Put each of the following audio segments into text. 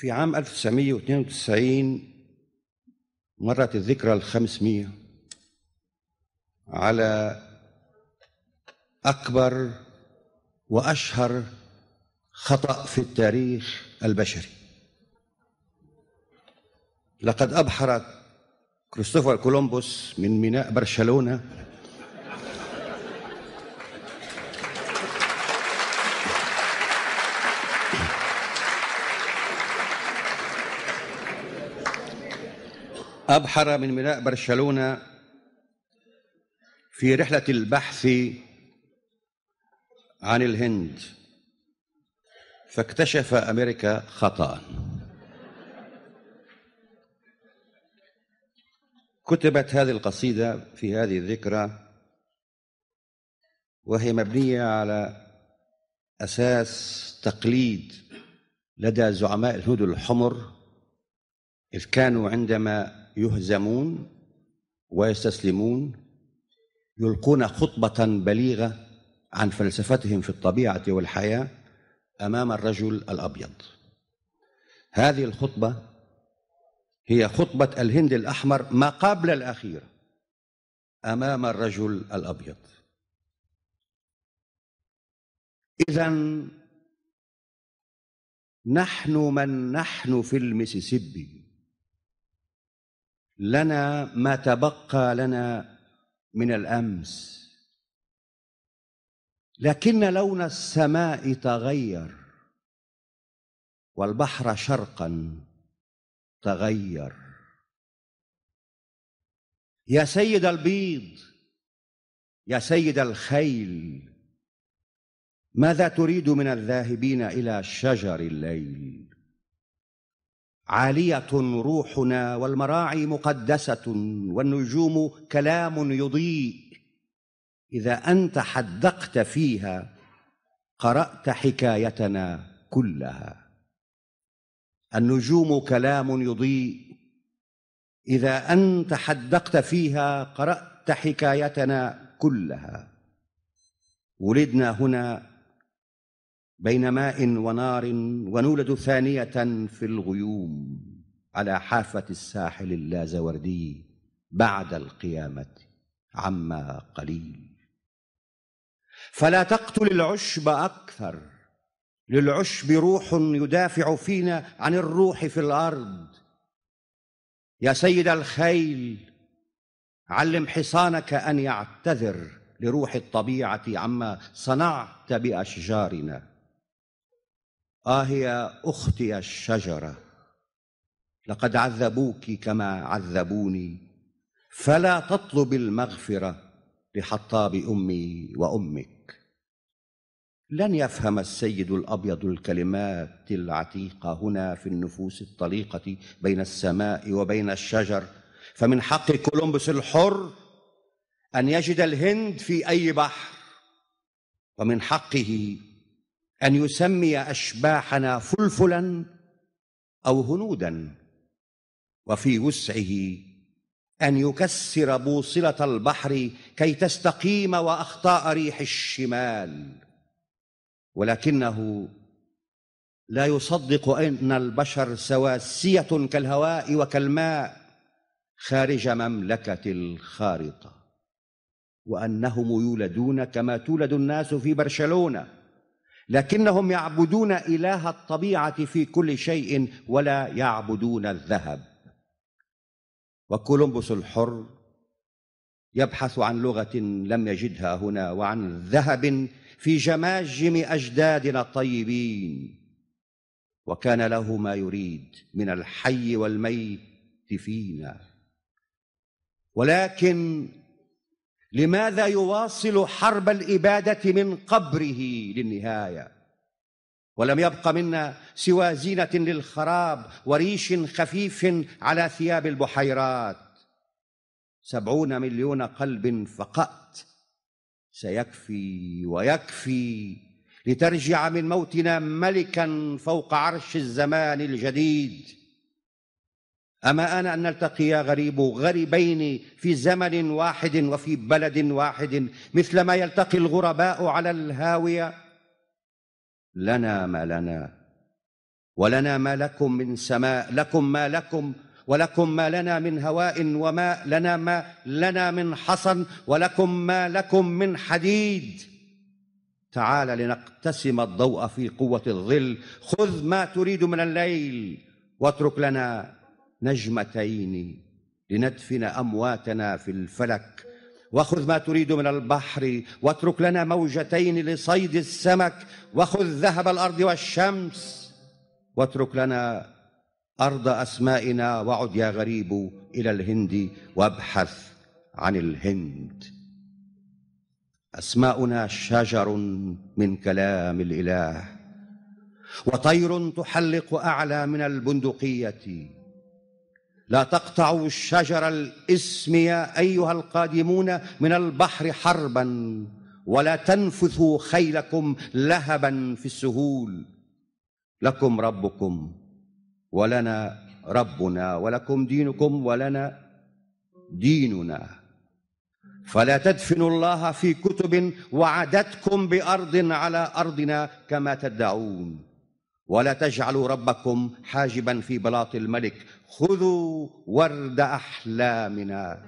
في عام 1992 مرت الذكرى الخمسمية على أكبر وأشهر خطأ في التاريخ البشري لقد أبحر كريستوفر كولومبوس من ميناء برشلونة أبحر من ميناء برشلونة في رحلة البحث عن الهند فاكتشف أمريكا خطأ كتبت هذه القصيدة في هذه الذكرى وهي مبنية على أساس تقليد لدى زعماء الهنود الحمر إذ كانوا عندما يهزمون ويستسلمون يلقون خطبة بليغة عن فلسفتهم في الطبيعة والحياة أمام الرجل الأبيض هذه الخطبة هي خطبة الهند الأحمر ما قبل الاخير أمام الرجل الأبيض إذا نحن من نحن في المسيسيبي لنا ما تبقى لنا من الامس لكن لون السماء تغير والبحر شرقا تغير يا سيد البيض يا سيد الخيل ماذا تريد من الذاهبين الى شجر الليل عاليه روحنا والمراعي مقدسه والنجوم كلام يضيء اذا انت حدقت فيها قرات حكايتنا كلها النجوم كلام يضيء اذا انت حدقت فيها قرات حكايتنا كلها ولدنا هنا بين ماء ونار ونولد ثانية في الغيوم على حافة الساحل اللازوردي بعد القيامة عما قليل فلا تقتل العشب أكثر للعشب روح يدافع فينا عن الروح في الأرض يا سيد الخيل علم حصانك أن يعتذر لروح الطبيعة عما صنعت بأشجارنا آه يا أختي الشجرة لقد عذبوك كما عذبوني فلا تطلب المغفرة لحطاب أمي وأمك لن يفهم السيد الأبيض الكلمات العتيقة هنا في النفوس الطليقة بين السماء وبين الشجر فمن حق كولومبوس الحر أن يجد الهند في أي بحر ومن حقه ان يسمي اشباحنا فلفلا او هنودا وفي وسعه ان يكسر بوصله البحر كي تستقيم واخطاء ريح الشمال ولكنه لا يصدق ان البشر سواسيه كالهواء وكالماء خارج مملكه الخارطه وانهم يولدون كما تولد الناس في برشلونه لكنهم يعبدون اله الطبيعه في كل شيء ولا يعبدون الذهب وكولومبوس الحر يبحث عن لغه لم يجدها هنا وعن ذهب في جماجم اجدادنا الطيبين وكان له ما يريد من الحي والميت فينا ولكن لماذا يواصل حرب الإبادة من قبره للنهاية ولم يبق منا سوى زينة للخراب وريش خفيف على ثياب البحيرات سبعون مليون قلب فقط سيكفي ويكفي لترجع من موتنا ملكا فوق عرش الزمان الجديد أما أنا أن نلتقي غريب غريبين في زمن واحد وفي بلد واحد مثلما يلتقي الغرباء على الهاوية لنا ما لنا ولنا ما لكم من سماء لكم ما لكم ولكم ما لنا من هواء وماء لنا ما لنا من حصن ولكم ما لكم من حديد تعال لنقتسم الضوء في قوة الظل خذ ما تريد من الليل واترك لنا نجمتين لندفن امواتنا في الفلك وخذ ما تريد من البحر واترك لنا موجتين لصيد السمك وخذ ذهب الارض والشمس واترك لنا ارض اسمائنا وعد يا غريب الى الهند وابحث عن الهند اسماؤنا شجر من كلام الاله وطير تحلق اعلى من البندقيه لا تقطعوا الشجر يا أيها القادمون من البحر حربا ولا تنفثوا خيلكم لهبا في السهول لكم ربكم ولنا ربنا ولكم دينكم ولنا ديننا فلا تدفنوا الله في كتب وعدتكم بأرض على أرضنا كما تدعون ولا تجعلوا ربكم حاجبا في بلاط الملك خذوا ورد احلامنا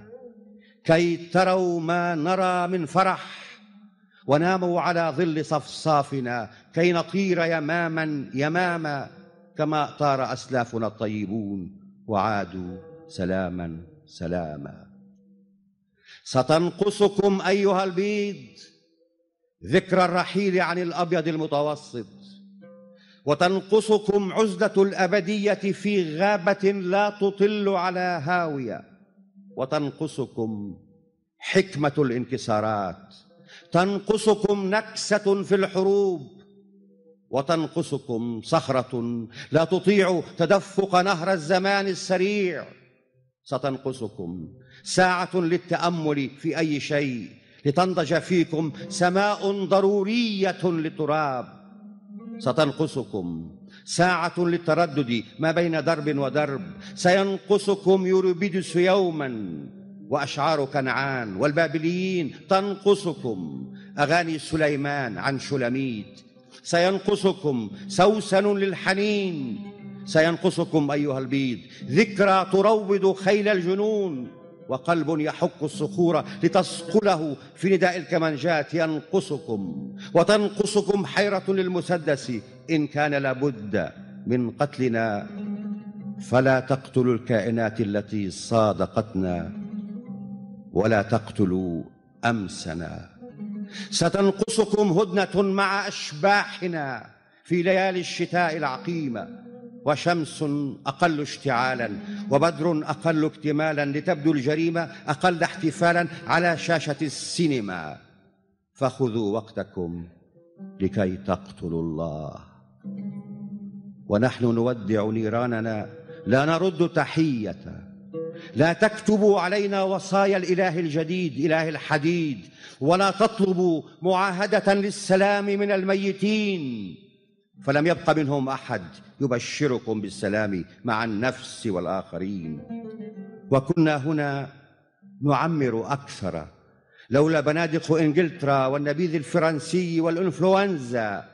كي تروا ما نرى من فرح وناموا على ظل صفصافنا كي نطير يماما يماما كما طار اسلافنا الطيبون وعادوا سلاما سلاما ستنقصكم ايها البيض ذكرى الرحيل عن الابيض المتوسط وتنقصكم عزلة الأبدية في غابة لا تطل على هاوية وتنقصكم حكمة الانكسارات تنقصكم نكسة في الحروب وتنقصكم صخرة لا تطيع تدفق نهر الزمان السريع ستنقصكم ساعة للتأمل في أي شيء لتنضج فيكم سماء ضرورية للتراب ستنقصكم ساعة للتردد ما بين درب ودرب سينقصكم يوربيدس يوما وأشعار كنعان والبابليين تنقصكم أغاني سليمان عن شلميت سينقصكم سوسن للحنين سينقصكم أيها البيض ذكرى تروض خيل الجنون وقلب يحك الصخور لتصقله في نداء الكمانجات ينقصكم وتنقصكم حيرة للمسدس إن كان لابد من قتلنا فلا تقتلوا الكائنات التي صادقتنا ولا تقتلوا أمسنا ستنقصكم هدنة مع أشباحنا في ليالي الشتاء العقيمة وشمس أقل اشتعالا وبدر أقل اكتمالا لتبدو الجريمة أقل احتفالا على شاشة السينما فخذوا وقتكم لكي تقتلوا الله ونحن نودع نيراننا لا نرد تحيه لا تكتبوا علينا وصايا الاله الجديد اله الحديد ولا تطلبوا معاهده للسلام من الميتين فلم يبق منهم احد يبشركم بالسلام مع النفس والاخرين وكنا هنا نعمر اكثر لولا بنادق انجلترا والنبيذ الفرنسي والانفلونزا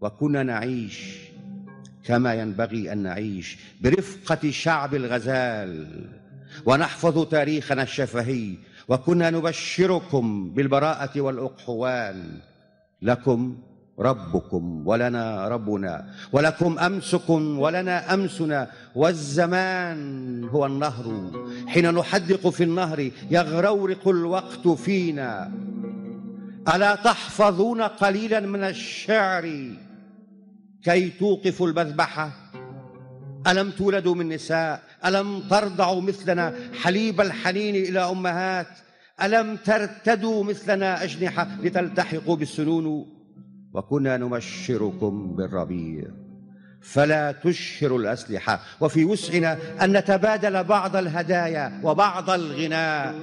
وكنا نعيش كما ينبغي ان نعيش برفقه شعب الغزال ونحفظ تاريخنا الشفهي وكنا نبشركم بالبراءه والاقحوان لكم ربكم ولنا ربنا ولكم امسكم ولنا امسنا والزمان هو النهر حين نحدق في النهر يغرورق الوقت فينا الا تحفظون قليلا من الشعر كي توقفوا المذبحه الم تولدوا من نساء الم ترضعوا مثلنا حليب الحنين الى امهات الم ترتدوا مثلنا اجنحه لتلتحقوا بالسنون وكنا نبشركم بالربيع فلا تشهروا الأسلحة وفي وسعنا أن نتبادل بعض الهدايا وبعض الغناء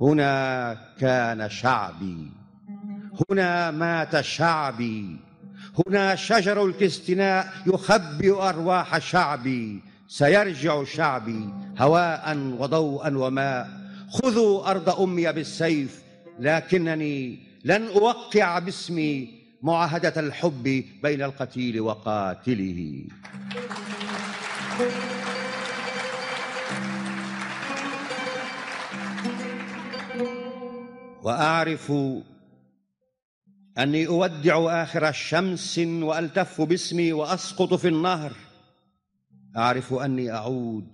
هنا كان شعبي هنا مات شعبي هنا شجر الكستناء يخبئ أرواح شعبي سيرجع شعبي هواء وضوءا وماء خذوا أرض أمي بالسيف لكنني لن أوقع باسمي معاهدة الحب بين القتيل وقاتله وأعرف أني أودع آخر شمس وألتف باسمي وأسقط في النهر أعرف أني أعود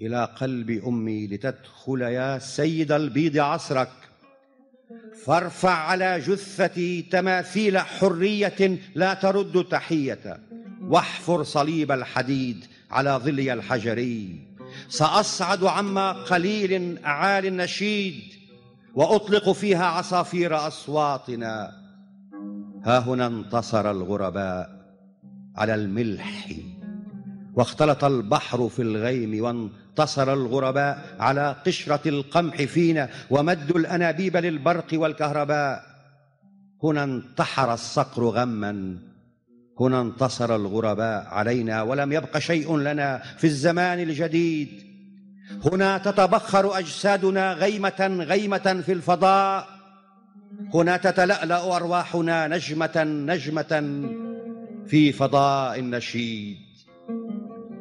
إلى قلب أمي لتدخل يا سيد البيض عصرك فارفع على جثتي تماثيل حريه لا ترد تحيه واحفر صليب الحديد على ظلي الحجري ساصعد عما قليل اعالي النشيد واطلق فيها عصافير اصواتنا ها هنا انتصر الغرباء على الملح واختلط البحر في الغيم وانتصر الغرباء على قشرة القمح فينا ومدوا الأنابيب للبرق والكهرباء هنا انتحر الصقر غما هنا انتصر الغرباء علينا ولم يبق شيء لنا في الزمان الجديد هنا تتبخر أجسادنا غيمة غيمة في الفضاء هنا تتلألأ أرواحنا نجمة نجمة في فضاء نشيد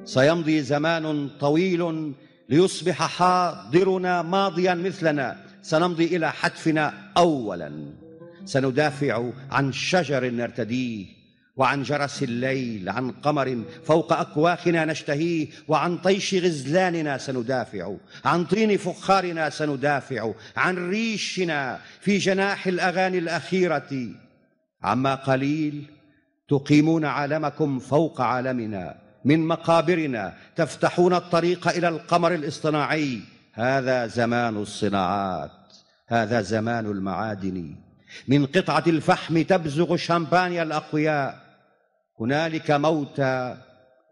سيمضي زمان طويل ليصبح حاضرنا ماضيا مثلنا سنمضي الى حتفنا اولا سندافع عن شجر نرتديه وعن جرس الليل عن قمر فوق اكواخنا نشتهيه وعن طيش غزلاننا سندافع عن طين فخارنا سندافع عن ريشنا في جناح الاغاني الاخيره عما قليل تقيمون عالمكم فوق عالمنا من مقابرنا تفتحون الطريق الى القمر الاصطناعي هذا زمان الصناعات هذا زمان المعادن من قطعه الفحم تبزغ شمبانيا الاقوياء هنالك موتى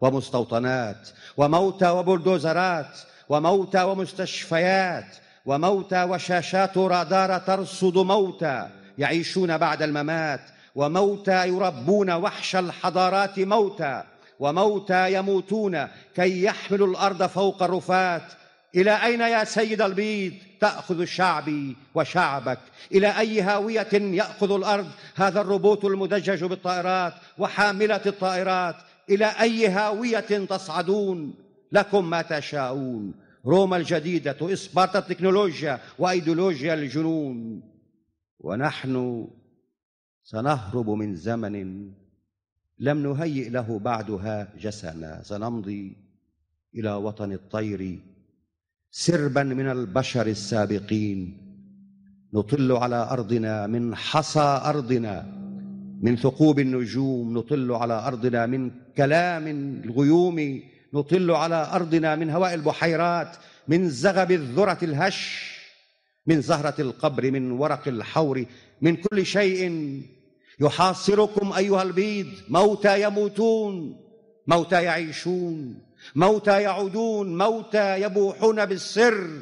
ومستوطنات وموتى وبلدوزرات وموتى ومستشفيات وموتى وشاشات رادار ترصد موتى يعيشون بعد الممات وموتى يربون وحش الحضارات موتى وموتى يموتون كي يحملوا الارض فوق الرفات الى اين يا سيد البيض تاخذ شعبي وشعبك الى اي هاويه ياخذ الارض هذا الروبوت المدجج بالطائرات وحامله الطائرات الى اي هاويه تصعدون لكم ما تشاءون روما الجديده اسبارتا التكنولوجيا وايديولوجيا الجنون ونحن سنهرب من زمن لم نهيئ له بعدها جسنا سنمضي الى وطن الطير سربا من البشر السابقين نطل على ارضنا من حصى ارضنا من ثقوب النجوم نطل على ارضنا من كلام الغيوم نطل على ارضنا من هواء البحيرات من زغب الذره الهش من زهره القبر من ورق الحور من كل شيء يحاصركم ايها البيض موتى يموتون موتى يعيشون موتى يعودون موتى يبوحون بالسر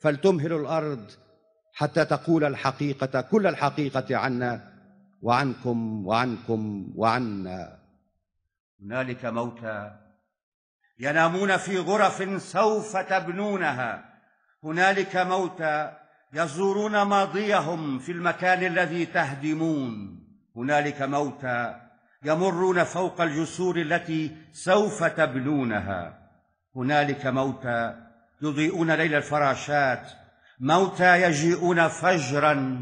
فلتمهل الارض حتى تقول الحقيقه كل الحقيقه عنا وعنكم وعنكم وعنا هنالك موتى ينامون في غرف سوف تبنونها هنالك موتى يزورون ماضيهم في المكان الذي تهدمون هنالك موتى يمرون فوق الجسور التي سوف تبنونها هنالك موتى يضيئون ليل الفراشات موتى يجيئون فجرا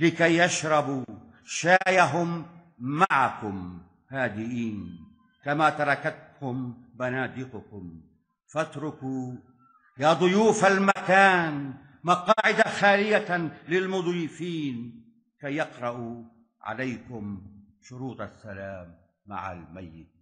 لكي يشربوا شايهم معكم هادئين كما تركتكم بنادقكم فاتركوا يا ضيوف المكان مقاعد خالية للمضيفين كي يقرأوا عليكم شروط السلام مع الميت